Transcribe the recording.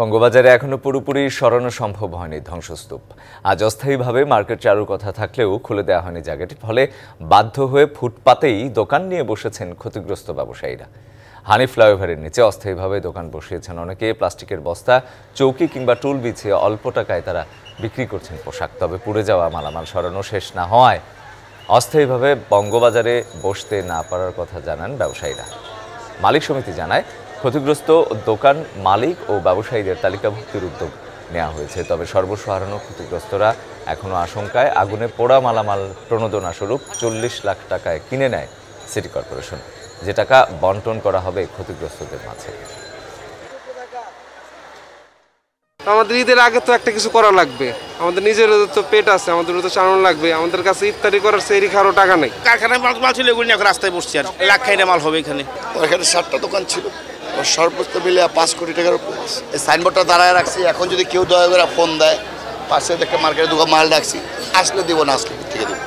বঙ্গবাজারে এখনও পুরোপুরি সরানো সম্ভব হয়নি ধ্বংসস্তূপ আজ অস্থায়ীভাবে মার্কেট চালুর কথা থাকলেও খুলে দেওয়া হয়নি জায়গাটি ফলে বাধ্য হয়ে ফুটপাতেই দোকান নিয়ে বসেছেন ক্ষতিগ্রস্ত ব্যবসায়ীরা হানি ফ্লাইওভারের নিচে অস্থায়ীভাবে দোকান বসিয়েছেন অনেকে প্লাস্টিকের বস্তা চৌকি কিংবা টুল বিছিয়ে অল্প টাকায় তারা বিক্রি করছেন পোশাক তবে পুড়ে যাওয়া মালামাল সরানো শেষ না হওয়ায় অস্থায়ীভাবে বঙ্গবাজারে বসতে না পারার কথা জানান ব্যবসায়ীরা মালিক সমিতি জানায় ক্ষতিগ্রস্ত দোকান মালিক ও ব্যবসায়ীদের তালিকাভুক্তির উদ্যোগ নেওয়া হয়েছে তবে সর্বস্ব হারানো ক্ষতিগ্রস্তরা এখনও আশঙ্কায় আগুনে পোড়া মালামাল প্রণোদনা স্বরূপ চল্লিশ লাখ টাকায় কিনে নেয় সিটি কর্পোরেশন যে টাকা বন্টন করা হবে ক্ষতিগ্রস্তদের মাঝে আমাদের ঈদের আগে তো একটা কিছু করা লাগবে আমাদের নিজের তো পেট আছে আমাদের তো চালানো লাগবে আমাদের কাছে ইফতারি করার সেই খারও টাকা নেই কারখানায় মাল মাল ছিল এগুলো এখন রাস্তায় বসছি আর লাখ খাইনে মাল হবে এখানে এখানে সাতটা দোকান ছিল সর্বোচ্চ মিলে পাঁচ কোটি টাকার এই সাইনবোর্ডটা দাঁড়ায় রাখছি এখন যদি কেউ দয়া করে ফোন দেয় পাশে দেখে মার্কেটে দুটো মাল রাখছি আসলে দেবো না আসলে থেকে দেবো